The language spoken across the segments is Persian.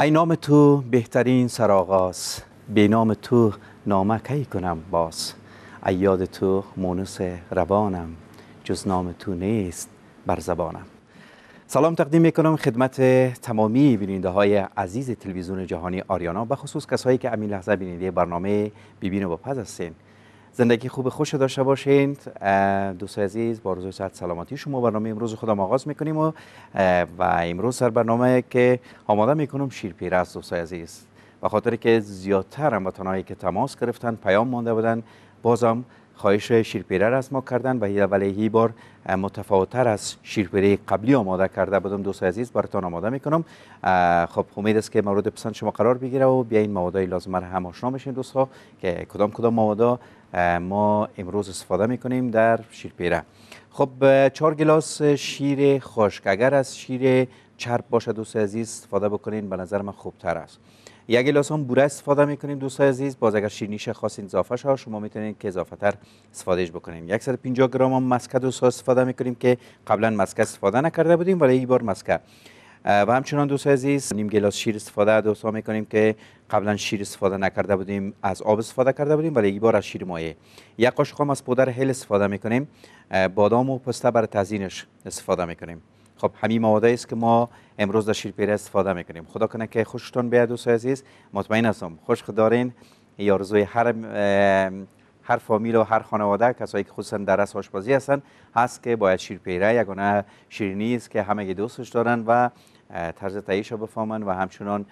ای نام تو بهترین سراغاز به نام تو نامه کی کنم باز ای یاد تو مونس روانم جز نام تو نیست بر زبانم سلام تقدیم می کنم خدمت تمامی بیننده های عزیز تلویزیون جهانی آریانا خصوص کسایی که امین لحظه بیننده برنامه ببین و بپز هستین زندگی خوب خوش داشته باشین دوست عزیز با روز سعادت سلامتی شما برنامه امروز خودم آغاز میکنیم و, و امروز سر برنامه که آماده میکنم شیرپیره است دوستای عزیز و خاطر که زیادتر هموطنایی که تماس گرفتن پیام مانده بودن بازم خواهش شیرپیره را از ما کردن و ولی بار متفاوتر از شیرپیره قبلی آماده کرده بودم دوست عزیز براتان آماده میکنم خب امید است که مورد پسند شما قرار بگیره و بیاین موادای لازمه را هم آشنا بشین دوستها که کدام کدام موادا ما امروز استفاده میکنیم در شیرپیره خب چهار گلاس شیر خشک اگر از شیر چرب باشه دوست عزیز استفاده بکنین به نظر من خوبتر است یک گلاس هم بوره استفاده میکنیم دوست عزیز باز اگر نیشه خاص اضافه شه شما میتونید که اضافه تر استفادهش بکنیم 150 گرم هم مسکه دوست استفاده میکنیم که قبلا مسکه استفاده نکرده بودیم ولی این بار مسکه و همچنان دوست عزیز نیم گلاس شیر استفاده دوستا میکنیم که قبلا شیر استفاده نکرده بودیم از آب استفاده کرده بودیم ولی این بار از شیر مایه یک قاشق هم از پودر هل استفاده میکنیم بادام و پسته برای تزیینش استفاده میکنیم خب همین مواد است که ما امروز در شیر پیره استفاده میکنیم خدا کنه که خوشتون بیاد دوست عزیز مطمئن هستم خوش دارین یارزوی هر هر فامیل و هر خانواده کسایی که خصوصا در رس آشپزی هستن هست که باید شیرپیره یگانه شیرینی است که همه دوستش دارن و طرز تهیهش رو بفهمن و همچنان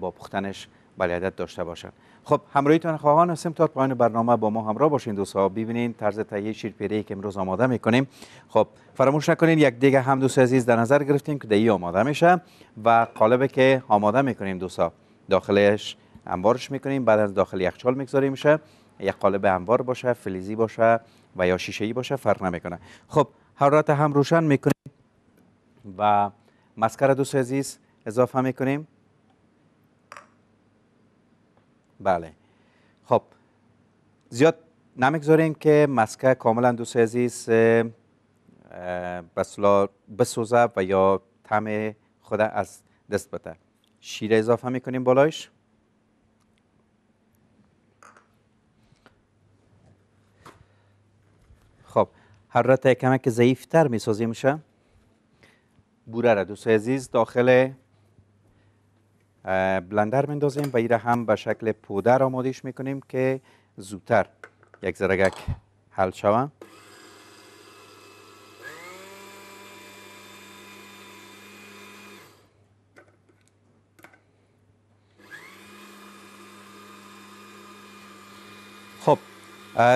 با پختنش بلیادت داشته باشن خب همراهیتون خواهان هستیم تا پایان برنامه با ما همراه باشین دوستا. ببینین طرز تهیه شیرپیره که امروز آماده میکنیم خب فراموش نکنین یک دیگه هم دوست عزیز در نظر گرفتیم که دیگه آماده میشه و قالبه که آماده میکنیم دوستا داخلش انبارش میکنیم بعد از داخل یخچال میگذاریم میشه یک قالب انبار باشه فلزی باشه و یا شیشه ای باشه فرق نمیکنه خب حرارت هم روشن میکنیم و مسکر دوست عزیز اضافه میکنیم بله خب زیاد نمیگذاریم که مسکه کاملا دوست عزیز بسلا بسوزه و یا تم خود از دست بده شیر اضافه میکنیم بالایش خب حرارت کمک ضعیفتر میشه بوره را دوستای عزیز داخل بلندر میندازیم و ایره هم به شکل پودر آمادش میکنیم که زودتر یک زرگک حل شوند.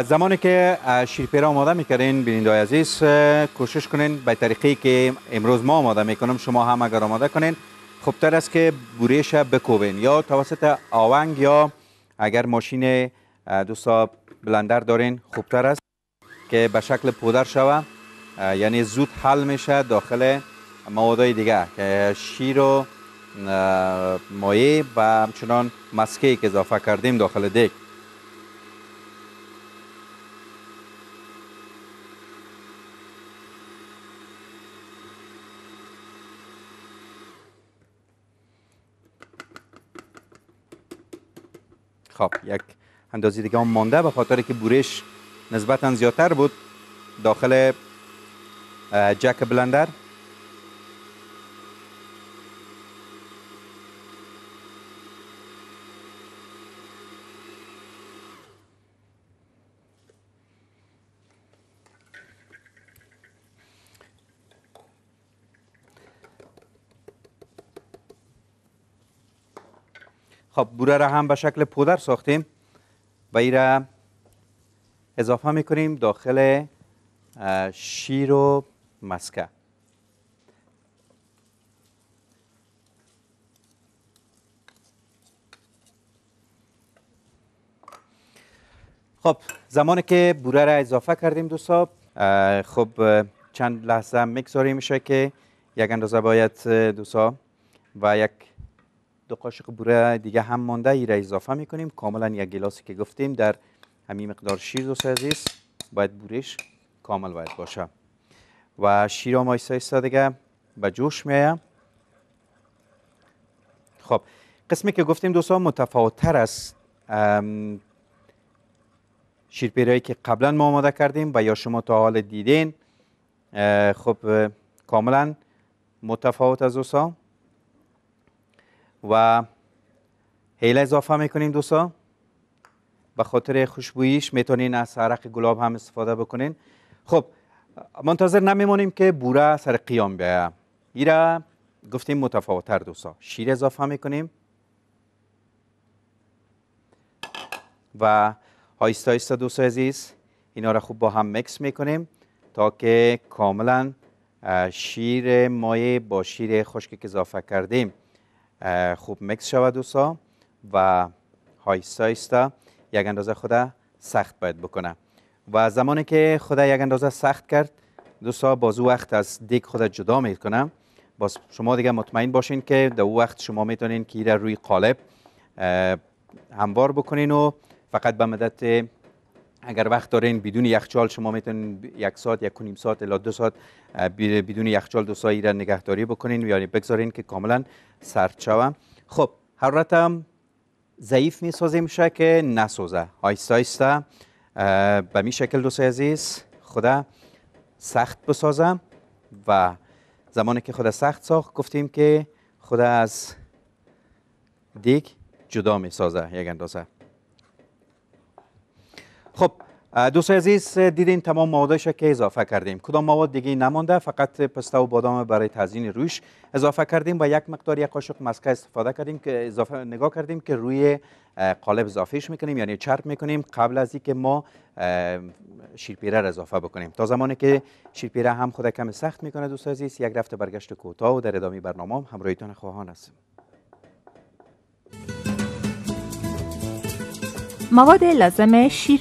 زمانی که شیرپیرا آماده میکردین بیننده عزیز کوشش کنین به طریقی که امروز ما آماده میکنم شما هم اگر آماده کنین خوبتر است که بوریش بکوبین یا توسط آونگ یا اگر ماشین دوستا بلندر دارین خوبتر است که به شکل پودر شوه یعنی زود حل میشه داخل مواد دیگه که شیر و مایه و همچنان مسکه که اضافه کردیم داخل دیک خب یک اندازه دیگه هم مانده به خاطر که بورش نسبتا زیادتر بود داخل جک بلندر خب بوره را هم به شکل پودر ساختیم و این را اضافه میکنیم داخل شیر و مسکه خب زمانی که بوره را اضافه کردیم دوستا خب چند لحظه میگذاریم میشه که یک اندازه باید دوستا و یک دو قاشق بوره دیگه هم مانده ای را اضافه کنیم کاملا یک گلاسی که گفتیم در همین مقدار شیر دوست عزیز باید بورش کامل باید باشه و شیر هم آیسته دیگه به جوش میایه خب قسمی که گفتیم دوستان متفاوت تر از شیرپیرایی که قبلا ما آماده کردیم و یا شما تا حال دیدین خب کاملا متفاوت از دوستان و هیله اضافه میکنیم دوستا به خاطر خوشبوییش میتونین از سرق گلاب هم استفاده بکنین خب منتظر نمیمونیم که بوره سر قیام بیاید ایرا گفتیم متفاوتر دوستا شیر اضافه میکنیم و هایستا هایستا دوستا عزیز اینا را خوب با هم مکس میکنیم تا که کاملا شیر مایه با شیر خشک که اضافه کردیم خوب مکس شود دوستا و های سایستا یک اندازه خدا سخت باید بکنه و زمانی که خدا یک اندازه سخت کرد دوستا او وقت از دیگ خدا جدا میکنه باز شما دیگه مطمئن باشین که در وقت شما میتونین که را روی قالب هموار بکنین و فقط به مدت اگر وقت دارین بدون یخچال شما میتونین یک ساعت یک ساعت الا دو ساعت بدون یخچال دو ساعت را نگهداری بکنین یعنی بگذارین که کاملا سرد شوه خب حرارت هم ضعیف میسازیم میشه که نسوزه هایست آیسته به می شکل دوستای عزیز خدا سخت بسازم و زمانی که خدا سخت ساخت گفتیم که خدا از دیگ جدا می سازه یک اندازه خب دوستای عزیز دیدین تمام موادش که اضافه کردیم کدام مواد دیگه نمانده فقط پسته و بادام برای تزیین روش اضافه کردیم و یک مقدار یک قاشق مسکه استفاده کردیم که اضافه نگاه کردیم که روی قالب اضافهش میکنیم یعنی چرب میکنیم قبل از اینکه ما شیرپیره را اضافه بکنیم تا زمانی که شیرپیره هم خود کم سخت میکنه دوست عزیز یک رفت برگشت کوتاه و در ادامه برنامه هم همراهیتان خواهان هستم مواد لازم شیر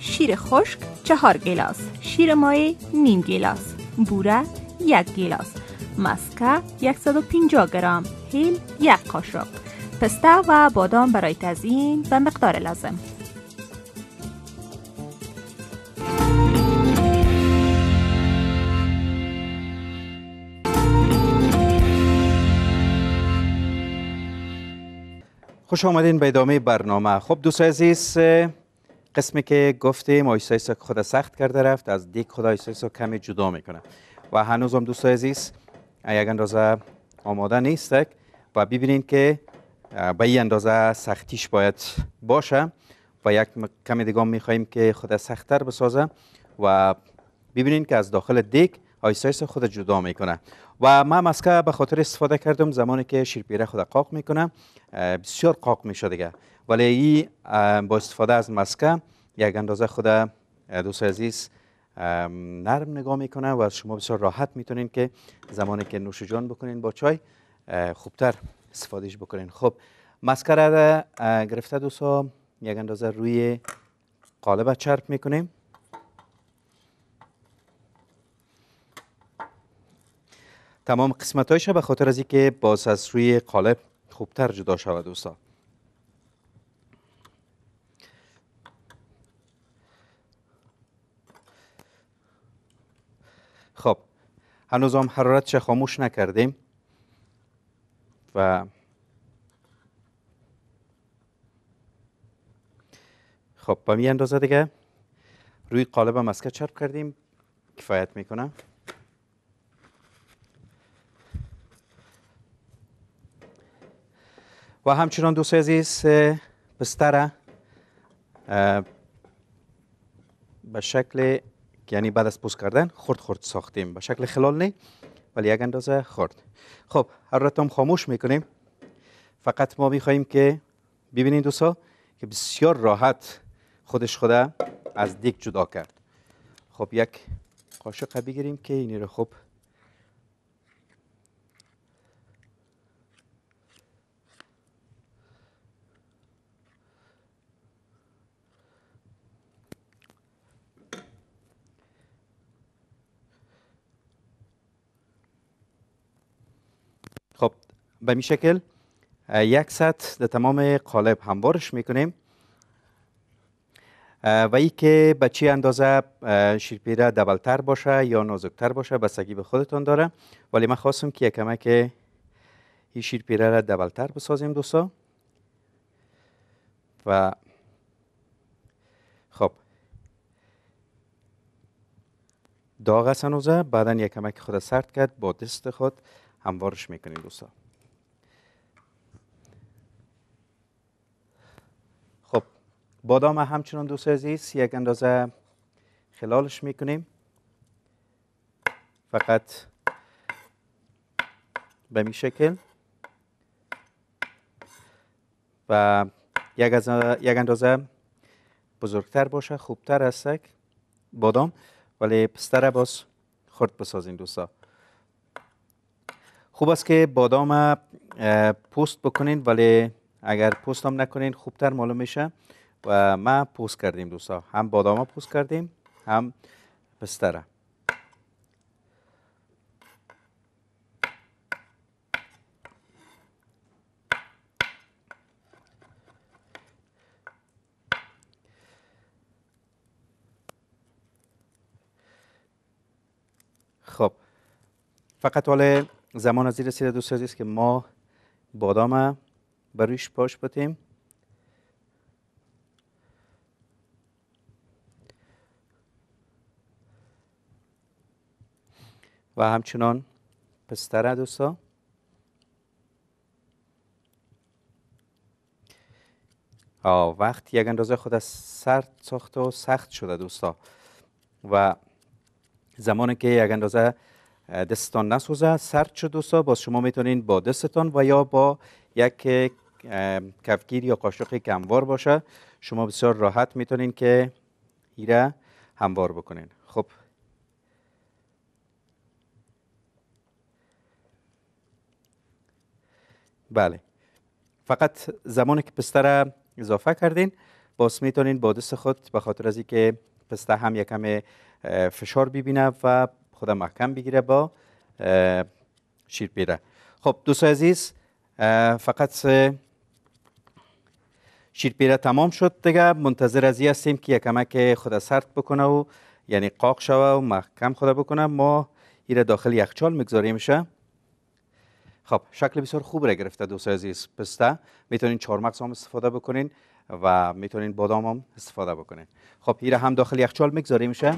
شیر خشک چهار گلاس شیر مایع نیم گلاس بوره یک گلاس مسکه 150 گرام هیل یک قاشق پسته و بادام برای تزین به مقدار لازم خوش آمدین به ادامه برنامه خب دوست عزیز قسمی که گفتیم آیسا ایسا خود سخت کرده رفت از دیک خدا آیسا کمی جدا میکنه و هنوز هم دوست عزیز یک اندازه آماده نیستک و ببینین که به این اندازه سختیش باید باشه و یک کمی دیگه میخواییم که خود سختتر بسازه و ببینین که از داخل دیک آیسا خود جدا میکنه و ما مسکه به خاطر استفاده کردم زمانی که شیرپیره خود قاق میکنه بسیار قاق میشه دیگه ولی ای با استفاده از مسکه یک اندازه خود دوست عزیز نرم نگاه میکنه و شما بسیار راحت میتونین که زمانی که نوش جان بکنین با چای خوبتر استفادهش بکنین خب مسکه را گرفته دوستا یک اندازه روی قالب چرب میکنیم تمام هایشه به خاطر از اینکه باز از روی قالب خوبتر جدا شود دوستا خب هنوز هم حرارتش خاموش نکردیم و خب به می اندازه دیگه روی قالب مسکه چرب کردیم کفایت میکنم و همچنان دوست عزیز بستر به شکل یعنی بعد از پوست کردن خرد خرد ساختیم به شکل خلال نه ولی یک اندازه خرد خب حرارت هم خاموش میکنیم فقط ما میخواییم که ببینید دوستا که بسیار راحت خودش خدا از دیک جدا کرد خب یک قاشق بگیریم که این رو خب خب به این شکل یک سطح در تمام قالب هموارش میکنیم و ای که به چی اندازه شیرپیره دبلتر باشه یا نازکتر باشه بستگی به خودتان داره ولی من خواستم که یک کمک این شیرپیره را دبلتر بسازیم دوستا و خب داغ سنوزه بعدا که خود سرد کرد با دست خود هموارش میکنیم دوستا خب بادام همچنان دوست عزیز یک اندازه خلالش میکنیم فقط به این شکل و یک, از اندازه بزرگتر باشه خوبتر هستک بادام ولی پستر باز خرد بسازین دوستا خوب است که بادام پوست بکنین ولی اگر پوست هم نکنین خوبتر معلوم میشه و ما پوست کردیم دوستا هم بادام پوست کردیم هم پستره خب فقط ولی زمان از رسیده دوست عزیز که ما بادام برویش پاش بتیم و همچنان پستره دوستا آه وقت یک اندازه خود از سرد ساخته و سخت شده دوستا و زمانی که یک اندازه دستان نسوزه سرد شد دوستا باز شما میتونین با دستتان و یا با یک کفگیر یا قاشق کموار باشه شما بسیار راحت میتونین که ایره هموار بکنین خب بله فقط زمانی که پسته را اضافه کردین باز میتونین با دست خود به خاطر از اینکه پسته هم یکم فشار ببینه و خدا محکم بگیره با شیر پیره خب دوست عزیز فقط شیر پیره تمام شد دیگه منتظر از هستیم که یکمک خود سرد بکنه و یعنی قاق شوه و محکم خود بکنه ما ایره داخل یخچال میگذاریم شه خب شکل بسیار خوب را گرفته دوست عزیز پسته میتونین چارمکس هم استفاده بکنین و میتونین بادام هم استفاده بکنین خب ایره هم داخل یخچال میگذاریم شه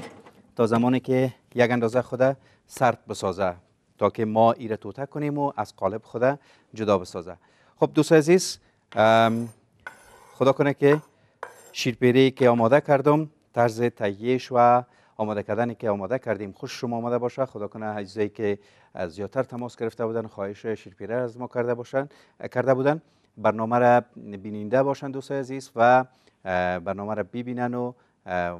تا زمانی که یک اندازه خوده سرد بسازه تا که ما ایره توته کنیم و از قالب خوده جدا بسازه خب دوست عزیز خدا کنه که شیرپیری که آماده کردم طرز تهیهش و آماده کردنی که آماده کردیم خوش شما آماده باشه خدا کنه اجزایی که زیادتر تماس گرفته بودن خواهش شیرپیره از ما کرده باشن کرده بودن برنامه را بیننده باشند دوست عزیز و برنامه را ببینن و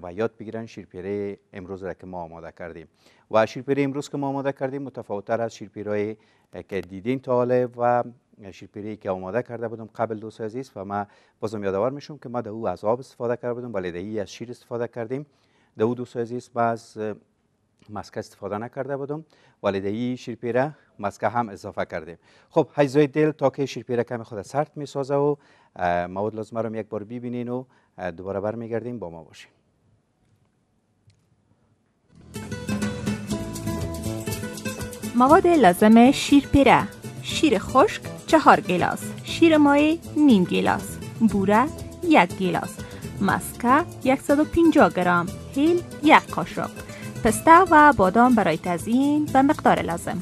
و یاد بگیرن شیرپیره امروز را که ما آماده کردیم و شیرپیره امروز که ما آماده کردیم متفاوتتر از شیرپیره که دیدین تا و شیرپیری که آماده کرده بودم قبل دوست عزیز و ما بازم یادآور میشم که ما در او از آب استفاده کرده بودم ولی در از شیر استفاده کردیم در او دوست عزیز باز ماسک استفاده نکرده بودم ولی در شیرپیره ماسک هم اضافه کردیم خب هیزای دل تا که شیرپیره کمی خود سرد میسازه و مواد لازمه رو یک بار ببینین و دوباره برمیگردیم با ما باشیم مواد لازم شیر شیر خشک چهار گلاس شیر مایع نیم گلاس بوره یک گلاس مسکه 150 گرام هیل یک قاشق پسته و بادام برای تزین به مقدار لازم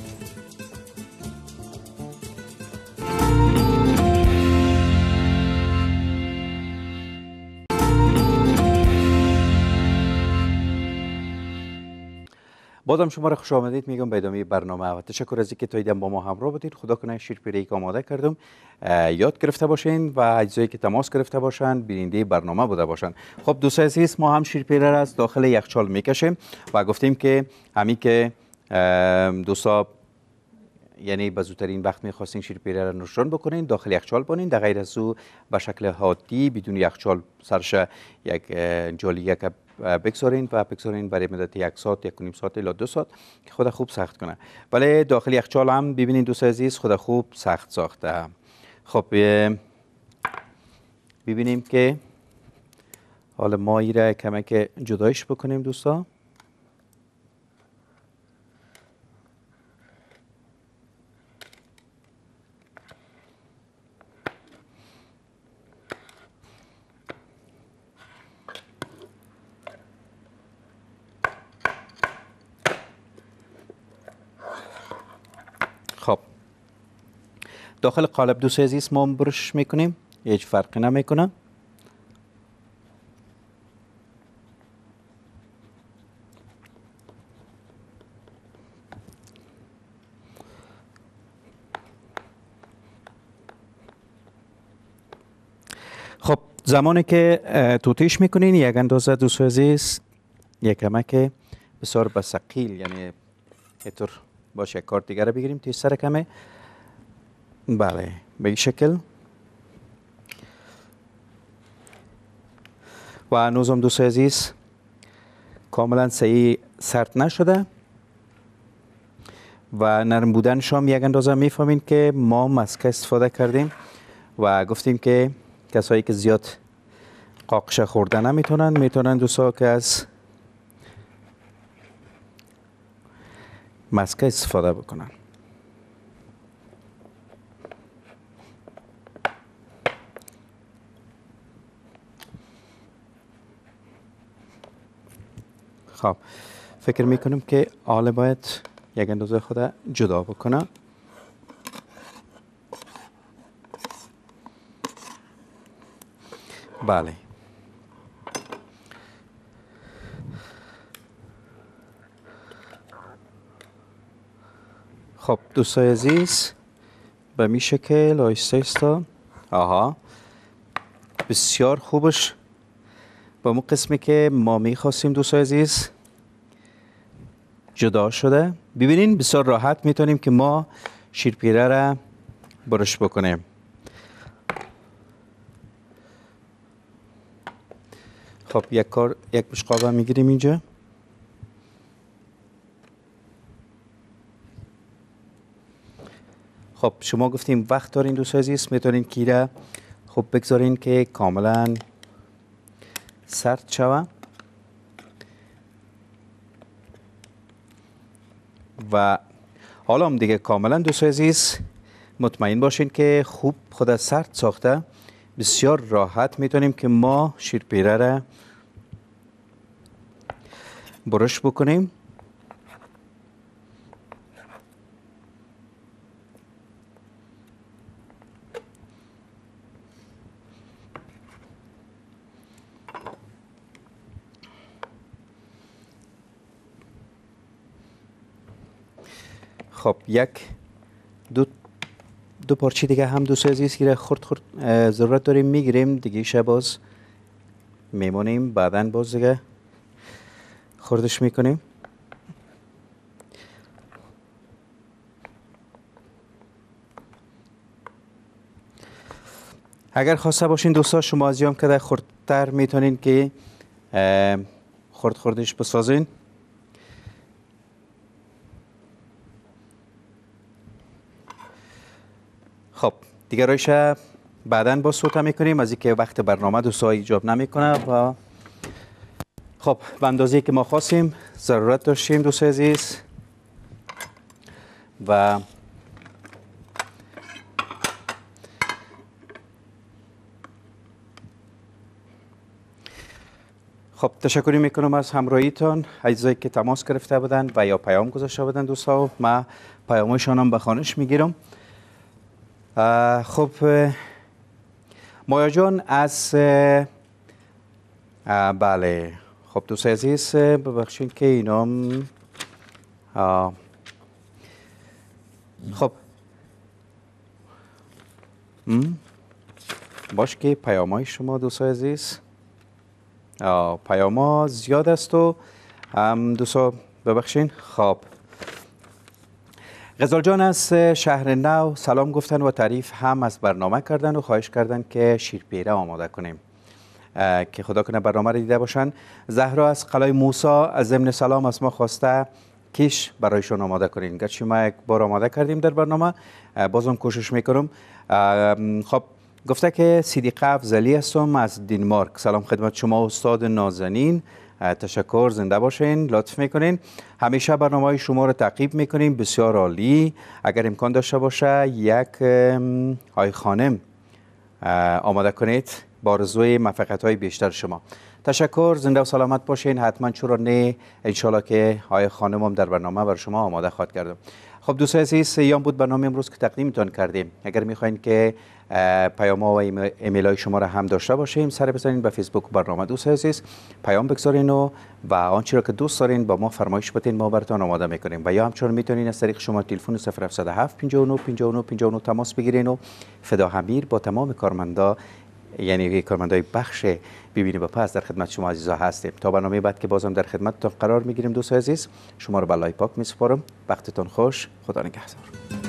بازم شما را خوش آمدید میگم به ادامه برنامه و تشکر از اینکه تا با ما همراه بودید خدا کنه شیر پیره که آماده کردم یاد گرفته باشین و اجزایی که تماس گرفته باشن بیننده برنامه بوده باشن خب دوست عزیز ما هم شیر پیره از داخل یخچال میکشیم و گفتیم که همی که دوستا یعنی به زودترین وقت میخواستین پیره را نشان بکنین داخل یخچال بانین در غیر از او به شکل حادی بدون یخچال سرش یک جالی یک بگذارین و بگذارین برای مدت یک ساعت یک نیم ساعت الا دو ساعت که خود خوب سخت کنه ولی داخل یخچال هم ببینید دوست عزیز خود خوب سخت ساخته خب ببینیم که حالا ما را کمک جدایش بکنیم دوستا داخل قالب دو سیزیس ما برش میکنیم هیچ فرقی نمیکنه خب زمانی که توتیش میکنین یک اندازه دو سیزیس یک که بسیار بسقیل یعنی اینطور باشه یک کار دیگر بگیریم تیز سر کمه به این شکل و هنوزم دوست عزیز کاملا صحیح سرد نشده و نرم بودن شام یک اندازه میفهمین که ما مسکه استفاده کردیم و گفتیم که کسایی که زیاد قاقشه خورده نمیتونن میتونن دوستا که از مسکه استفاده بکنن خب فکر کنم که آله باید یک اندازه خود جدا بکنه بله خب دوستای عزیز به می شکل آیستا آیستا آها بسیار خوبش به اون قسمی که ما می خواستیم دوستای عزیز جدا شده ببینین بسیار راحت میتونیم که ما شیرپیره را برش بکنیم خب یک کار یک بشقابه میگیریم اینجا خب شما گفتیم وقت دارین دوست عزیز میتونین کیره خب بگذارین که کاملا سرد شوه و حالا هم دیگه کاملا دوستای عزیز مطمئن باشین که خوب خود سرد ساخته بسیار راحت میتونیم که ما شیرپیره را برش بکنیم خب یک دو دو پارچه دیگه هم دو سایز که خرد خرد ضرورت داریم میگیریم دیگه شب باز میمونیم بعدا باز دیگه خوردش میکنیم اگر خواسته باشین دوستا شما از یام کده خوردتر میتونین که خورد خوردش بسازین خب دیگه بعدا با صوت هم میکنیم از اینکه وقت برنامه دوستا ایجاب نمیکنه و خب به اندازه که ما خواستیم ضرورت داشتیم دوست عزیز و خب تشکری میکنم از همراهیتان عزیزایی که تماس گرفته بودن و یا پیام گذاشته بودن دوستا ما پیامشان هم به خانش میگیرم خب مایا جان از بله خب دوست عزیز ببخشید که اینا خب باش که های شما دوست عزیز پیاما زیاد است و دوستا ببخشین خب غزال جان از شهر نو سلام گفتن و تعریف هم از برنامه کردن و خواهش کردن که شیرپیره آماده کنیم که خدا کنه برنامه را دیده باشن زهرا از قلای موسا از ضمن سلام از ما خواسته کش برایشون آماده کنین گرچه ما یک بار آماده کردیم در برنامه بازم کوشش میکنم خب گفته که سیدی قف زلی هستم از دینمارک سلام خدمت شما استاد نازنین تشکر زنده باشین لطف میکنین همیشه برنامه شما رو تعقیب میکنیم بسیار عالی اگر امکان داشته باشه یک آی خانم آماده کنید با رزوی مفقت های بیشتر شما تشکر زنده و سلامت باشین حتما چرا نه انشالله که آی خانم هم در برنامه بر شما آماده خواهد کردم خب دوستان عزیز ایام بود برنامه امروز که تقدیمتان کردیم اگر میخواین که پیام ها و ایمیل های شما را هم داشته باشیم سر بزنین به فیسبوک برنامه دوست عزیز پیام بگذارین و و آنچه را که دوست دارین با ما فرمایش بدین ما براتون آماده میکنیم و یا همچنان میتونین از طریق شما تلفن 0707 59 59 59 تماس بگیرین و فدا همیر با تمام کارمندا یعنی های بخش ببینیم با پس در خدمت شما عزیزا هستیم تا برنامه بعد که بازم در خدمت تا قرار میگیریم دوست عزیز شما رو به پاک پاک میسپارم وقتتان خوش خدا نگهدار